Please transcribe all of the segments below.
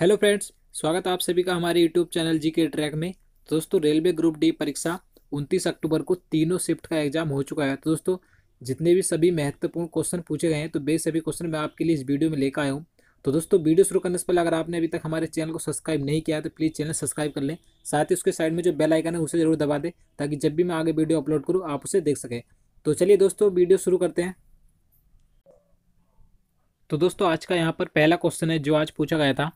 hello friends स्वागत आप सभी का हमारे यूट्यूब चैनल जी के ट्रैक में तो दोस्तों रेलवे ग्रुप डी परीक्षा 29 अक्टूबर को तीनों शिफ्ट का एग्जाम हो चुका है तो दोस्तों जितने भी सभी महत्वपूर्ण क्वेश्चन पूछे गए हैं तो बे सभी क्वेश्चन मैं आपके लिए इस वीडियो में लेकर आया हूँ तो दोस्तों वीडियो शुरू करने से पहले अगर आपने अभी तक हमारे चैनल को सब्सक्राइब नहीं किया तो प्लीज़ चैनल सब्सक्राइब कर लें साथ ही उसके साइड में जो बेल आइकन है उसे जरूर दबा दें ताकि जब भी मैं आगे वीडियो अपलोड करूँ आप उसे देख सकें तो चलिए दोस्तों वीडियो शुरू करते हैं तो दोस्तों आज का यहाँ पर पहला क्वेश्चन है जो आज पूछा गया था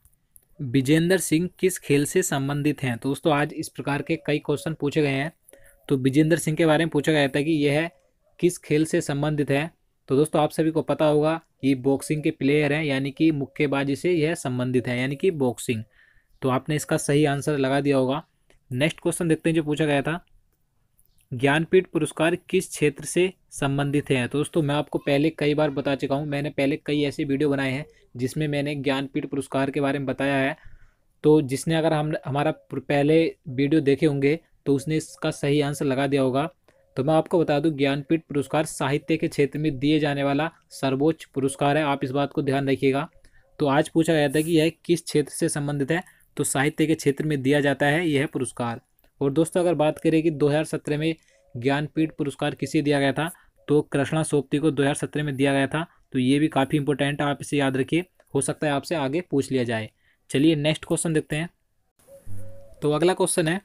विजेंद्र सिंह किस खेल से संबंधित हैं तो दोस्तों आज इस प्रकार के कई क्वेश्चन पूछे गए हैं तो विजेंद्र सिंह के बारे में पूछा गया था कि यह किस खेल से संबंधित है तो दोस्तों आप सभी को पता होगा ये बॉक्सिंग के प्लेयर हैं यानी कि मुक्केबाजी से यह संबंधित है यानी कि बॉक्सिंग तो आपने इसका सही आंसर लगा दिया होगा नेक्स्ट क्वेश्चन देखते हैं जो पूछा गया था ज्ञानपीठ पुरस्कार किस क्षेत्र से संबंधित हैं तो दोस्तों मैं आपको पहले कई बार बता चुका हूँ मैंने पहले कई ऐसे वीडियो बनाए हैं जिसमें मैंने ज्ञानपीठ पुरस्कार के बारे में बताया है तो जिसने अगर हम हमारा पहले वीडियो देखे होंगे तो उसने इसका सही आंसर लगा दिया होगा तो मैं आपको बता दूं ज्ञानपीठ पुरस्कार साहित्य के क्षेत्र में दिए जाने वाला सर्वोच्च पुरस्कार है आप इस बात को ध्यान रखिएगा तो आज पूछा गया था कि यह किस क्षेत्र से संबंधित है तो साहित्य के क्षेत्र में दिया जाता है यह पुरस्कार और दोस्तों अगर बात करें कि 2017 में ज्ञानपीठ पुरस्कार किसे दिया गया था तो कृष्णा सोप्ती को 2017 में दिया गया था तो ये भी काफ़ी इंपॉर्टेंट आप इसे याद रखिए हो सकता है आपसे आगे पूछ लिया जाए चलिए नेक्स्ट क्वेश्चन देखते हैं तो अगला क्वेश्चन है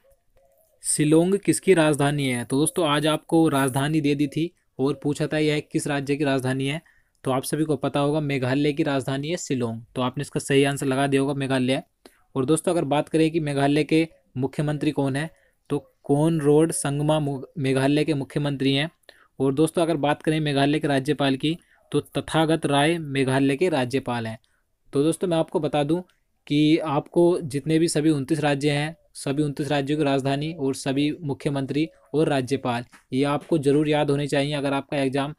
शिलोंग किसकी राजधानी है तो दोस्तों आज आपको राजधानी दे दी थी और पूछा था यह किस राज्य की राजधानी है तो आप सभी को पता होगा मेघालय की राजधानी है शिलोंग तो आपने इसका सही आंसर लगा दिया होगा मेघालय और दोस्तों अगर बात करें कि मेघालय के मुख्यमंत्री कौन है कौन रोड संगमा मेघालय के मुख्यमंत्री हैं और दोस्तों अगर बात करें मेघालय के राज्यपाल की तो तथागत राय मेघालय के राज्यपाल हैं तो दोस्तों मैं आपको बता दूं कि आपको जितने भी सभी उनतीस राज्य हैं सभी उनतीस राज्यों की राजधानी और सभी मुख्यमंत्री और राज्यपाल ये आपको ज़रूर याद होने चाहिए अगर आपका एग्ज़ाम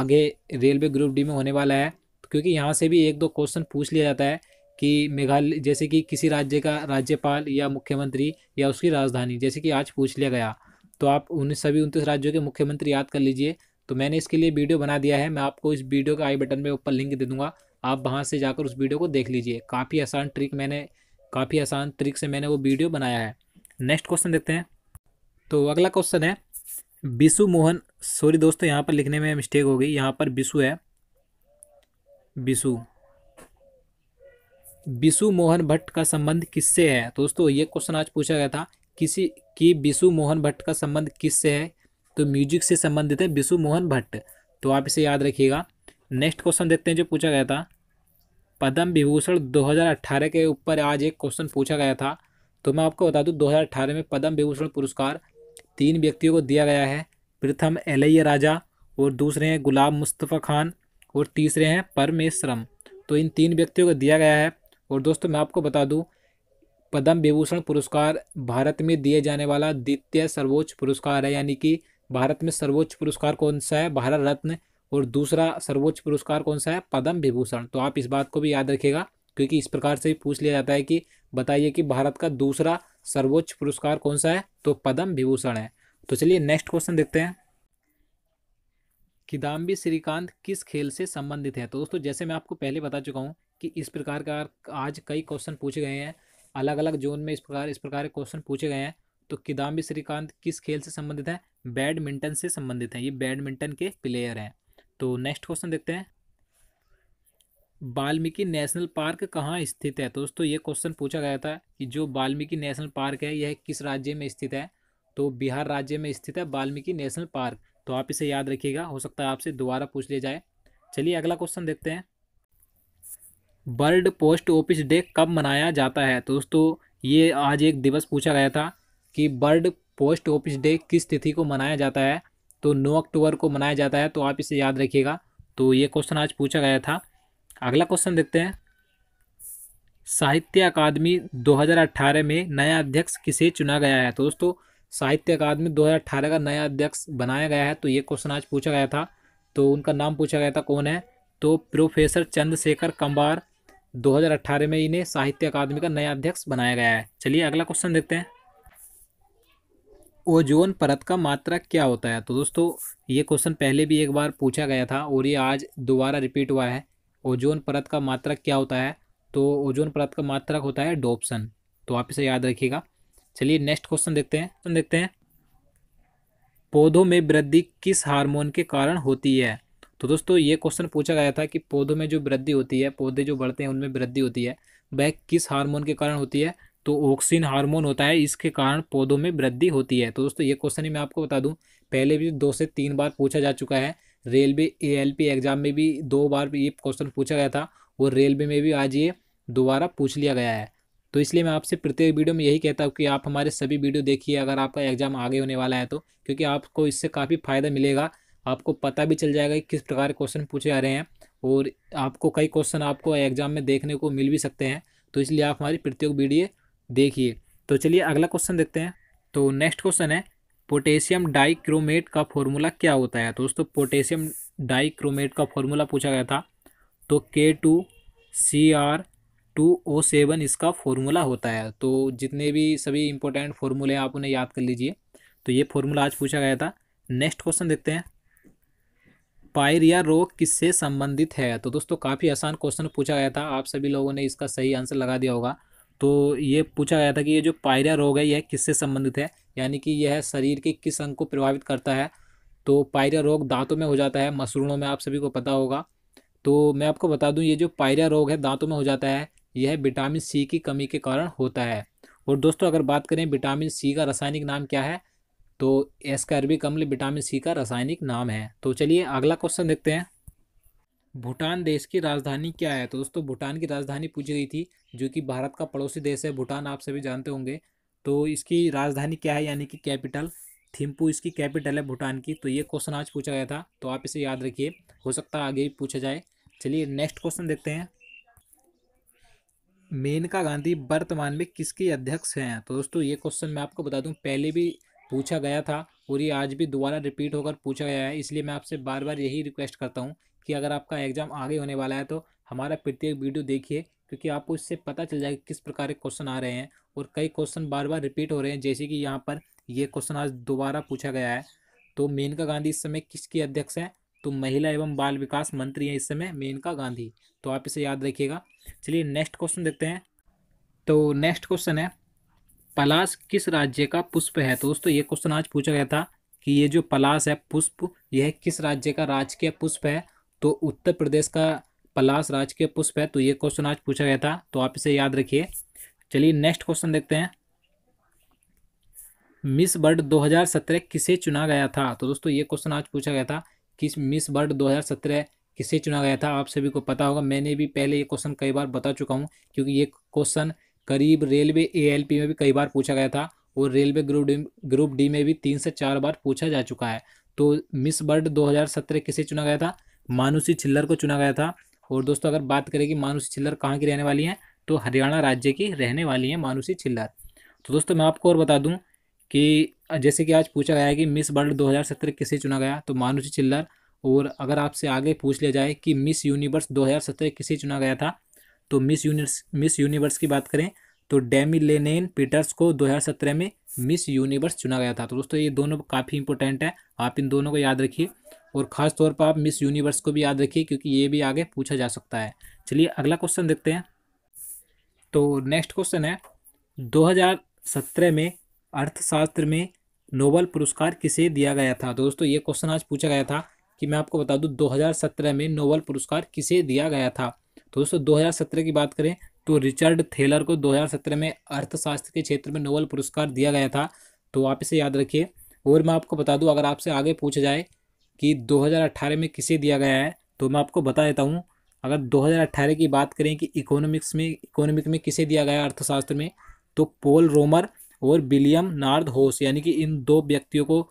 आगे रेलवे ग्रुप डी में होने वाला है क्योंकि यहाँ से भी एक दो क्वेश्चन पूछ लिया जाता है कि मेघालय जैसे कि किसी राज्य का राज्यपाल या मुख्यमंत्री या उसकी राजधानी जैसे कि आज पूछ लिया गया तो आप उन सभी उनतीस राज्यों के मुख्यमंत्री याद कर लीजिए तो मैंने इसके लिए वीडियो बना दिया है मैं आपको इस वीडियो के आई बटन में ऊपर लिंक दे दूँगा आप वहाँ से जाकर उस वीडियो को देख लीजिए काफ़ी आसान ट्रिक मैंने काफ़ी आसान ट्रिक से मैंने वो वीडियो बनाया है नेक्स्ट क्वेश्चन देखते हैं तो अगला क्वेश्चन है बिशु मोहन सॉरी दोस्तों यहाँ पर लिखने में मिस्टेक हो गई यहाँ पर बिशु है बिशु बिशु मोहन भट्ट का संबंध किससे है दोस्तों ये क्वेश्चन आज पूछा गया था किसी की बिशु मोहन भट्ट का संबंध किससे है तो म्यूजिक से संबंधित है बिशु मोहन भट्ट तो आप इसे याद रखिएगा नेक्स्ट क्वेश्चन देखते हैं जो पूछा गया था पद्म विभूषण 2018 के ऊपर आज एक क्वेश्चन पूछा गया था तो मैं आपको बता दूं 2018 में पद्म विभूषण पुरस्कार तीन व्यक्तियों को दिया गया है प्रथम एलैया राजा और दूसरे हैं गुलाब मुस्तफ़ा खान और तीसरे हैं परमेश्वरम तो इन तीन व्यक्तियों को दिया गया है और दोस्तों मैं आपको बता दूँ पद्म विभूषण पुरस्कार भारत में दिए जाने वाला द्वितीय सर्वोच्च पुरस्कार है यानी कि भारत में सर्वोच्च पुरस्कार कौन सा है भारत रत्न और दूसरा सर्वोच्च पुरस्कार कौन सा है पद्म विभूषण तो आप इस बात को भी याद रखिएगा क्योंकि इस प्रकार से पूछ लिया जाता है कि बताइए कि भारत का दूसरा सर्वोच्च पुरस्कार कौन सा है तो पद्म विभूषण है तो चलिए नेक्स्ट क्वेश्चन देखते हैं किदाम्बी श्रीकांत किस खेल से संबंधित है तो दोस्तों जैसे मैं आपको पहले बता चुका हूँ कि इस प्रकार का आज कई क्वेश्चन पूछे गए हैं अलग अलग जोन में इस प्रकार इस प्रकार के क्वेश्चन पूछे गए हैं तो किदाम्बी श्रीकांत किस खेल से संबंधित है बैडमिंटन से संबंधित हैं ये बैडमिंटन के प्लेयर हैं तो नेक्स्ट क्वेश्चन देखते हैं बाल्मीकि नेशनल पार्क कहाँ स्थित है तो दोस्तों ये क्वेश्चन पूछा गया था कि जो बाल्मीकि नेशनल पार्क है यह किस राज्य में स्थित है तो बिहार राज्य में स्थित है बाल्मीकि नेशनल पार्क तो आप इसे याद रखिएगा हो सकता है आपसे दोबारा पूछ लिया जाए चलिए अगला क्वेश्चन देखते हैं वर्ल्ड पोस्ट ऑफिस डे कब मनाया जाता है तो दोस्तों ये आज एक दिवस पूछा गया था कि वर्ल्ड पोस्ट ऑफिस डे किस तिथि को मनाया जाता है तो 9 अक्टूबर को मनाया जाता है तो आप इसे याद रखिएगा तो ये क्वेश्चन आज पूछा गया था अगला क्वेश्चन देखते हैं साहित्य अकादमी 2018 में नया अध्यक्ष किसे चुना गया है तो दोस्तों साहित्य अकादमी 2018 का नया अध्यक्ष बनाया गया है तो ये क्वेश्चन आज पूछा गया था तो उनका नाम पूछा गया था कौन है तो प्रोफेसर चंद्रशेखर कंबार 2018 में इन्हें साहित्य अकादमी का नया अध्यक्ष बनाया गया है चलिए अगला क्वेश्चन देखते हैं ओजोन परत का मात्रा क्या होता है तो दोस्तों ये क्वेश्चन पहले भी एक बार पूछा गया था और ये आज दोबारा रिपीट हुआ है ओजोन परत का मात्रक क्या होता है तो ओजोन परत का मात्रक होता है डोप्सन तो आप इसे याद रखिएगा चलिए नेक्स्ट क्वेश्चन देखते हैं क्वेश्चन तो देखते हैं पौधों में वृद्धि किस हार्मोन के कारण होती है तो दोस्तों ये क्वेश्चन पूछा गया था कि पौधों में जो वृद्धि होती है पौधे जो बढ़ते हैं उनमें वृद्धि होती है वह किस हार्मोन के कारण होती है तो ऑक्सीन हार्मोन होता है इसके कारण पौधों में वृद्धि होती है तो दोस्तों ये क्वेश्चन ही मैं आपको बता दूं पहले भी दो से तीन बार पूछा जा चुका है रेलवे एएलपी एग्जाम में भी दो बार ये क्वेश्चन पूछा गया था और रेलवे में भी आज ये दोबारा पूछ लिया गया है तो इसलिए मैं आपसे प्रत्येक वीडियो में यही कहता हूँ कि आप हमारे सभी वीडियो देखिए अगर आपका एग्जाम आगे होने वाला है तो क्योंकि आपको इससे काफ़ी फ़ायदा मिलेगा आपको पता भी चल जाएगा कि किस प्रकार के क्वेश्चन पूछे जा रहे हैं और आपको कई क्वेश्चन आपको एग्जाम में देखने को मिल भी सकते हैं तो इसलिए आप हमारी प्रत्येक वीडियो देखिए तो चलिए अगला क्वेश्चन देखते हैं तो नेक्स्ट क्वेश्चन है पोटेशियम डाइक्रोमेट का फॉर्मूला क्या होता है दोस्तों पोटेशियम डाइक्रोमेट का फॉर्मूला पूछा गया था तो K two C R two O seven इसका फॉर्मूला होता है तो जितने भी सभी इंपॉर्टेंट फॉर्मूले हैं आप उन्हें याद कर लीजिए तो ये फॉर्मूला आज पूछा गया था नेक्स्ट क्वेश्चन देखते हैं पायर या रोग किससे संबंधित है तो दोस्तों काफ़ी आसान क्वेश्चन पूछा गया था आप सभी लोगों ने इसका सही आंसर लगा दिया होगा तो ये पूछा गया था कि ये जो पायरिया रोग है यह किससे संबंधित है यानी कि यह शरीर के किस अंग को प्रभावित करता है तो पायरिया रोग दांतों में हो जाता है मशरूणों में आप सभी को पता होगा तो मैं आपको बता दूं ये जो पायरिया रोग है दांतों में हो जाता है यह विटामिन सी की कमी के कारण होता है और दोस्तों अगर बात करें विटामिन सी का रासायनिक नाम क्या है तो एस्कर्बिक का विटामिन मतलब सी का रासायनिक नाम है तो चलिए अगला क्वेश्चन देखते हैं भूटान देश की राजधानी क्या है तो दोस्तों भूटान की राजधानी पूछी गई थी जो कि भारत का पड़ोसी देश है भूटान आप सभी जानते होंगे तो इसकी राजधानी क्या है यानी कि कैपिटल थिम्पू इसकी कैपिटल है भूटान की तो ये क्वेश्चन आज पूछा गया था तो आप इसे याद रखिए हो सकता है आगे भी पूछा जाए चलिए नेक्स्ट क्वेश्चन देखते हैं मेनका गांधी वर्तमान में किसके अध्यक्ष हैं तो दोस्तों ये क्वेश्चन मैं आपको बता दूं पहले भी पूछा गया था और ये आज भी दोबारा रिपीट होकर पूछा गया है इसलिए मैं आपसे बार बार यही रिक्वेस्ट करता हूँ कि अगर आपका एग्ज़ाम आगे होने वाला है तो हमारा प्रत्येक वीडियो देखिए क्योंकि आपको इससे पता चल जाएगा किस प्रकार के क्वेश्चन आ रहे हैं और कई क्वेश्चन बार बार रिपीट हो रहे हैं जैसे कि यहाँ पर ये क्वेश्चन आज दोबारा पूछा गया है तो मेनका गांधी इस समय किसकी अध्यक्ष है तो महिला एवं बाल विकास मंत्री हैं इस समय मेनका गांधी तो आप इसे याद रखिएगा चलिए नेक्स्ट क्वेश्चन देखते हैं तो नेक्स्ट क्वेश्चन है पलाश किस राज्य का पुष्प है तो दोस्तों ये क्वेश्चन आज पूछा गया था कि ये जो पलाश है पुष्प यह किस राज्य का राजकीय पुष्प है तो उत्तर प्रदेश का पलाश राजकीय पुष्प है तो ये क्वेश्चन आज पूछा गया था तो आप इसे याद रखिए चलिए नेक्स्ट क्वेश्चन देखते हैं मिस वर्ल्ड 2017 किसे चुना गया था तो दोस्तों ये क्वेश्चन आज पूछा गया था कि मिस वर्ल्ड 2017 किसे चुना गया था आप सभी को पता होगा मैंने भी पहले ये क्वेश्चन कई बार बता चुका हूँ क्योंकि ये क्वेश्चन करीब रेलवे एएलपी में भी कई बार पूछा गया था और railway group D group D में भी तीन से चार बार पूछा जा चुका है तो मिस वर्ल्ड 2017 किसे चुना गया था मानुषी छिल्लर को चुना गया था और दोस्तों अगर बात करें कि मानुषी छिल्लर कहाँ की रहने वाली हैं तो हरियाणा राज्य की रहने वाली हैं मानुषी छिल्लर तो दोस्तों मैं आपको और बता दूँ कि जैसे कि आज पूछा गया है कि मिस वर्ल्ड दो किसे चुना गया तो मानुषी छिल्लर और अगर आपसे आगे पूछ लिया जाए कि मिस यूनिवर्स 2017 किसे चुना गया था तो मिस यूनिवर्स मिस यूनिवर्स की बात करें तो डेमी लेनेन पीटर्स को 2017 में मिस यूनिवर्स चुना गया था तो दोस्तों ये दोनों काफ़ी इंपॉर्टेंट है आप इन दोनों को याद रखिए और ख़ास तौर पर आप मिस यूनिवर्स को भी याद रखिए क्योंकि ये भी आगे पूछा जा सकता है चलिए अगला क्वेश्चन देखते हैं तो नेक्स्ट क्वेश्चन है 2017 में अर्थशास्त्र में नोबल पुरस्कार किसे दिया गया था तो दोस्तों ये क्वेश्चन आज पूछा गया था कि मैं आपको बता दूं 2017 में नोबल पुरस्कार किसे दिया गया था तो दोस्तों दो की बात करें तो रिचर्ड थेलर को 2017 में अर्थशास्त्र के क्षेत्र में नोबल पुरस्कार दिया गया था तो आप इसे याद रखिए और मैं आपको बता दूं अगर आपसे आगे पूछा जाए कि 2018 में किसे दिया गया है तो मैं आपको बता देता हूँ अगर 2018 की बात करें कि इकोनॉमिक्स में इकोनॉमिक में किसे दिया गया अर्थशास्त्र में तो पोल रोमर और विलियम नार्द होस यानी कि इन दो व्यक्तियों को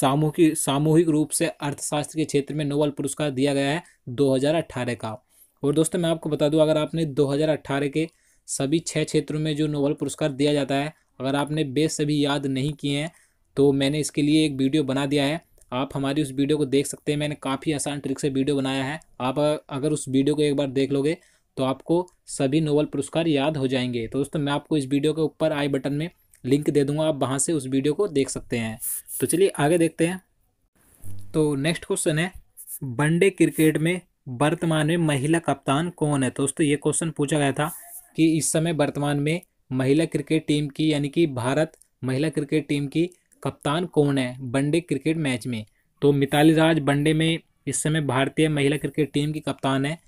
सामूहिक सामूहिक रूप से अर्थशास्त्र के क्षेत्र में नोबल पुरस्कार दिया गया है दो का और दोस्तों मैं आपको बता दूं अगर आपने 2018 के सभी छः क्षेत्रों में जो नोबल पुरस्कार दिया जाता है अगर आपने बेस सभी याद नहीं किए हैं तो मैंने इसके लिए एक वीडियो बना दिया है आप हमारी उस वीडियो को देख सकते हैं मैंने काफ़ी आसान ट्रिक से वीडियो बनाया है आप अगर उस वीडियो को एक बार देख लोगे तो आपको सभी नोबल पुरस्कार याद हो जाएंगे तो दोस्तों मैं आपको इस वीडियो के ऊपर आई बटन में लिंक दे दूंगा आप वहाँ से उस वीडियो को देख सकते हैं तो चलिए आगे देखते हैं तो नेक्स्ट क्वेश्चन है वनडे क्रिकेट में वर्तमान में महिला कप्तान कौन है तो दोस्तों ये क्वेश्चन पूछा गया था कि इस समय वर्तमान में महिला क्रिकेट टीम की यानी कि भारत महिला क्रिकेट टीम की कप्तान कौन है वनडे क्रिकेट मैच में तो मिताली राज वनडे में इस समय भारतीय महिला क्रिकेट टीम की कप्तान है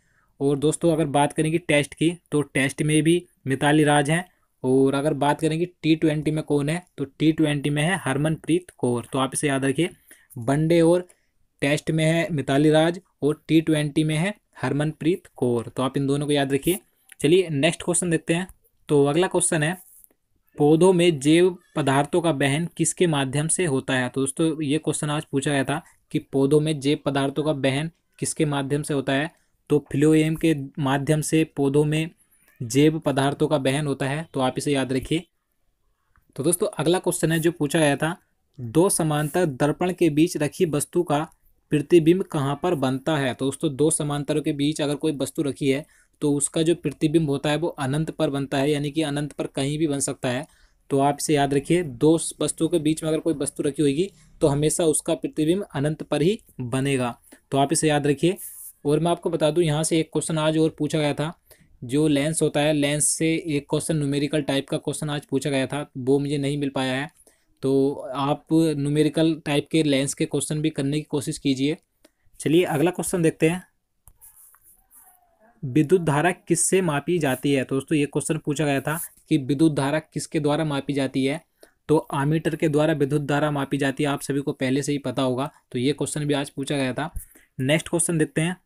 और दोस्तों अगर बात करेंगे टेस्ट की तो टेस्ट में भी मिताली राज हैं और अगर बात करेंगे टी ट्वेंटी में कौन है तो टी ट्वेंटी में है हरमनप्रीत कौर तो आप इसे याद रखिए वनडे और टेस्ट में है मिताली राज और टी ट्वेंटी में है हरमनप्रीत कौर तो आप इन दोनों को याद रखिए चलिए नेक्स्ट क्वेश्चन देखते हैं तो अगला क्वेश्चन है पौधों में जैव पदार्थों का बहन किसके माध्यम से होता है तो दोस्तों ये क्वेश्चन आज पूछा गया था कि पौधों में जैव पदार्थों का बहन किसके माध्यम से होता है तो फ्लोएम के माध्यम से पौधों में जैव पदार्थों का बहन होता है तो आप इसे याद रखिए तो दोस्तों अगला क्वेश्चन है जो पूछा गया था दो समांतर दर्पण के बीच रखी वस्तु का प्रतिबिंब कहाँ पर बनता है तो दोस्तों दो समांतरों के बीच अगर कोई वस्तु रखी है तो उसका जो प्रतिबिंब होता है वो अनंत पर बनता है यानी कि अनंत पर कहीं भी बन सकता है तो आप इसे याद रखिए दो वस्तुओं के बीच में अगर कोई वस्तु रखी होगी तो हमेशा उसका प्रतिबिंब अनंत पर ही बनेगा तो आप इसे याद रखिए और मैं आपको बता दूं यहाँ से एक क्वेश्चन आज और पूछा गया था जो लेंस होता है लेंस से एक क्वेश्चन न्यूमेरिकल टाइप का क्वेश्चन आज पूछा गया था वो मुझे नहीं मिल पाया है तो आप न्यूमेरिकल टाइप के लेंस के क्वेश्चन भी करने की कोशिश कीजिए चलिए अगला क्वेश्चन देखते हैं विद्युत धारा किससे मापी जाती है तो दोस्तों ये क्वेश्चन पूछा गया था कि विद्युत धारा किसके द्वारा मापी जाती है तो आमीटर के द्वारा विद्युत धारा मापी जाती है आप सभी को पहले से ही पता होगा तो ये क्वेश्चन भी आज पूछा गया था नेक्स्ट क्वेश्चन देखते हैं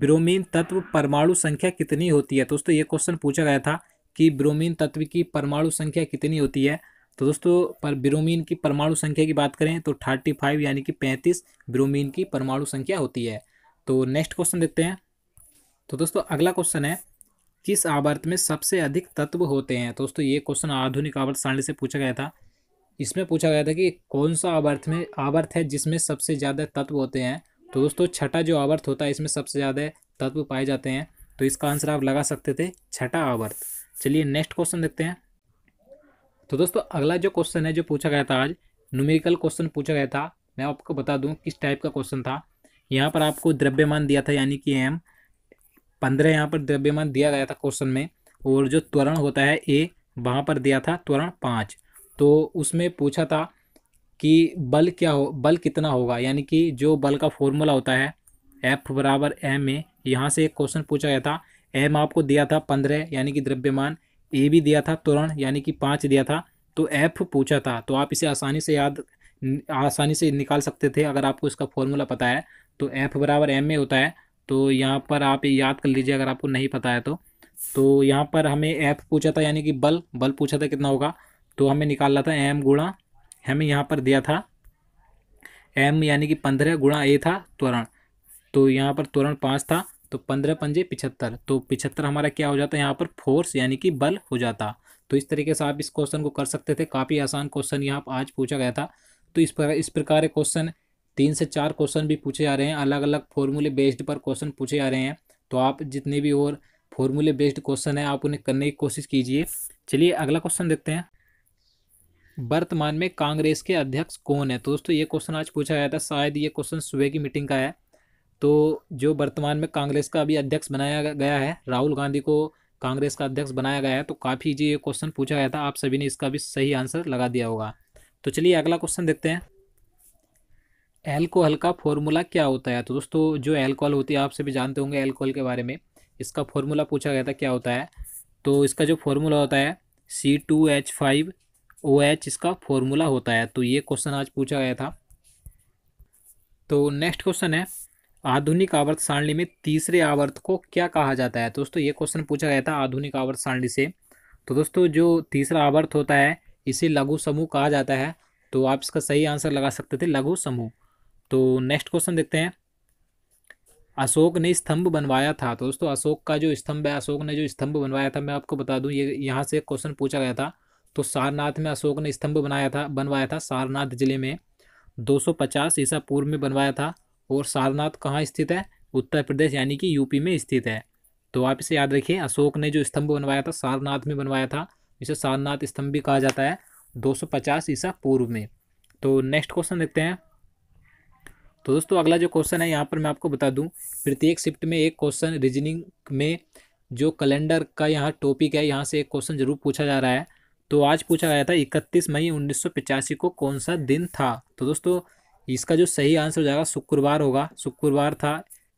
ब्रोमीन तत्व परमाणु संख्या कितनी होती है तो दोस्तों ये क्वेश्चन पूछा गया था कि ब्रोमीन तत्व की परमाणु संख्या कितनी होती है तो दोस्तों पर ब्रोमीन की परमाणु संख्या की बात करें तो थर्टी फाइव यानी कि पैंतीस ब्रोमीन की परमाणु संख्या होती है तो नेक्स्ट क्वेश्चन देखते हैं तो दोस्तों अगला क्वेश्चन है किस आवर्त में सबसे अधिक तत्व होते हैं तो दोस्तों ये क्वेश्चन आधुनिक आवर्त सारणी से पूछा गया था इसमें पूछा गया था कि कौन सा आवर्त में आवर्त है जिसमें सबसे ज़्यादा तत्व होते हैं तो दोस्तों छठा जो आवर्त होता है इसमें सबसे ज़्यादा तत्व पाए जाते हैं तो इसका आंसर आप लगा सकते थे छठा आवर्त चलिए नेक्स्ट क्वेश्चन देखते हैं तो दोस्तों अगला जो क्वेश्चन है जो पूछा गया था आज न्यूमेरिकल क्वेश्चन पूछा गया था मैं आपको बता दूं किस टाइप का क्वेश्चन था यहाँ पर आपको द्रव्यमान दिया था यानी कि एम पंद्रह यहाँ पर द्रव्यमान दिया गया था क्वेश्चन में और जो त्वरण होता है ए वहाँ पर दिया था त्वरण पाँच तो उसमें पूछा था कि बल क्या हो बल कितना होगा यानी कि जो बल का फॉर्मूला होता है एफ बराबर एम ए यहाँ से एक क्वेश्चन पूछा गया था एम आपको दिया था पंद्रह यानी कि द्रव्यमान ए भी दिया था तुरंत यानी कि पाँच दिया था तो एफ पूछा था तो आप इसे आसानी से याद आसानी से निकाल सकते थे अगर आपको इसका फॉर्मूला पता है तो एफ बराबर एम ए होता है तो यहाँ पर आप याद कर लीजिए अगर आपको नहीं पता है तो तो यहाँ पर हमें एफ पूछा था यानी कि बल बल पूछा था कितना होगा तो हमें निकालना था एम गुणा हमें यहाँ पर दिया था एम यानी कि पंद्रह गुणा ए था त्वरण तो यहाँ पर त्वरण पाँच था तो पंद्रह पंजे पिछहत्तर तो पिछहत्तर हमारा क्या हो जाता है यहाँ पर फोर्स यानी कि बल हो जाता तो इस तरीके से आप इस क्वेश्चन को कर सकते थे काफ़ी आसान क्वेश्चन यहाँ आज पूछा गया था तो इस प्रकार इस प्रकार के क्वेश्चन तीन से चार क्वेश्चन भी पूछे जा रहे हैं अलग अलग फॉर्मूले बेस्ड पर क्वेश्चन पूछे जा रहे हैं तो आप जितने भी और फॉर्मूले बेस्ड क्वेश्चन हैं आप उन्हें करने की कोशिश कीजिए चलिए अगला क्वेश्चन देखते हैं वर्तमान में कांग्रेस के अध्यक्ष कौन है तो दोस्तों ये क्वेश्चन आज पूछा गया था शायद ये क्वेश्चन सुबह की मीटिंग का है तो जो वर्तमान में कांग्रेस का अभी अध्यक्ष बनाया गया है राहुल गांधी को कांग्रेस का अध्यक्ष बनाया गया है तो काफ़ी जी ये क्वेश्चन पूछा गया था आप सभी ने इसका भी सही आंसर लगा दिया होगा तो चलिए अगला क्वेश्चन देखते हैं एल्कोहल का फॉर्मूला क्या होता है तो दोस्तों जो एल्कोहल होती है आप सभी जानते होंगे एल्कोहल के बारे में इसका फॉर्मूला पूछा गया था क्या होता है तो इसका जो फॉर्मूला होता है C two H five O H इसका फॉर्मूला होता है तो ये क्वेश्चन आज पूछा गया था तो नेक्स्ट क्वेश्चन है आधुनिक आवर्त सारणी में तीसरे आवर्त को क्या कहा जाता है दोस्तों ये क्वेश्चन पूछा गया था आधुनिक आवर्त सारणी से तो दोस्तों जो तीसरा आवर्त होता है इसे लघु समूह कहा जाता है तो आप इसका सही आंसर लगा सकते थे लघु समूह तो नेक्स्ट क्वेश्चन देखते हैं अशोक ने स्तंभ बनवाया था तो दोस्तों अशोक का जो स्तंभ है अशोक ने जो स्तंभ बनवाया था मैं आपको बता दूं ये यहाँ से क्वेश्चन पूछा गया था तो सारनाथ में अशोक ने स्तंभ बनाया था बनवाया था सारनाथ जिले में 250 ईसा पूर्व में बनवाया था और सारनाथ कहाँ स्थित है उत्तर प्रदेश यानी कि यूपी में स्थित है तो आप इसे याद रखिए अशोक ने जो स्तंभ बनवाया था सारनाथ में बनवाया था इसे सारनाथ स्तंभ भी कहा जाता है 250 ईसा पूर्व में तो नेक्स्ट क्वेश्चन देखते हैं तो दोस्तों अगला जो क्वेश्चन है यहाँ पर मैं आपको बता दूँ प्रत्येक शिफ्ट में एक क्वेश्चन रीजनिंग में जो कैलेंडर का यहाँ टॉपिक है यहाँ से एक क्वेश्चन जरूर पूछा जा रहा है तो आज पूछा गया था इकतीस मई उन्नीस को कौन सा दिन था तो दोस्तों इसका जो सही आंसर हो जाएगा शुक्रवार होगा शुक्रवार था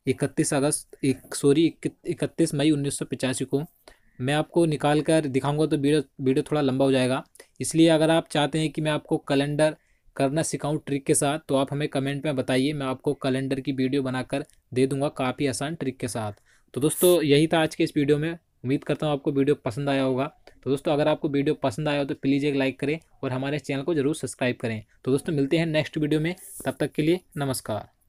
इकतीस अगस्त एक सॉरी इकतीस मई उन्नीस को मैं आपको निकाल कर दिखाऊंगा तो वीडियो वीडियो थोड़ा लंबा हो जाएगा इसलिए अगर आप चाहते हैं कि मैं आपको कैलेंडर करना सिखाऊं ट्रिक के साथ तो आप हमें कमेंट में बताइए मैं आपको कैलेंडर की वीडियो बनाकर दे दूंगा काफ़ी आसान ट्रिक के साथ तो दोस्तों यही था आज के इस वीडियो में उम्मीद करता हूँ आपको वीडियो पसंद आया होगा तो दोस्तों अगर आपको वीडियो पसंद आया हो तो प्लीज़ एक लाइक करें और हमारे चैनल को जरूर सब्सक्राइब करें तो दोस्तों मिलते हैं नेक्स्ट वीडियो में तब तक के लिए नमस्कार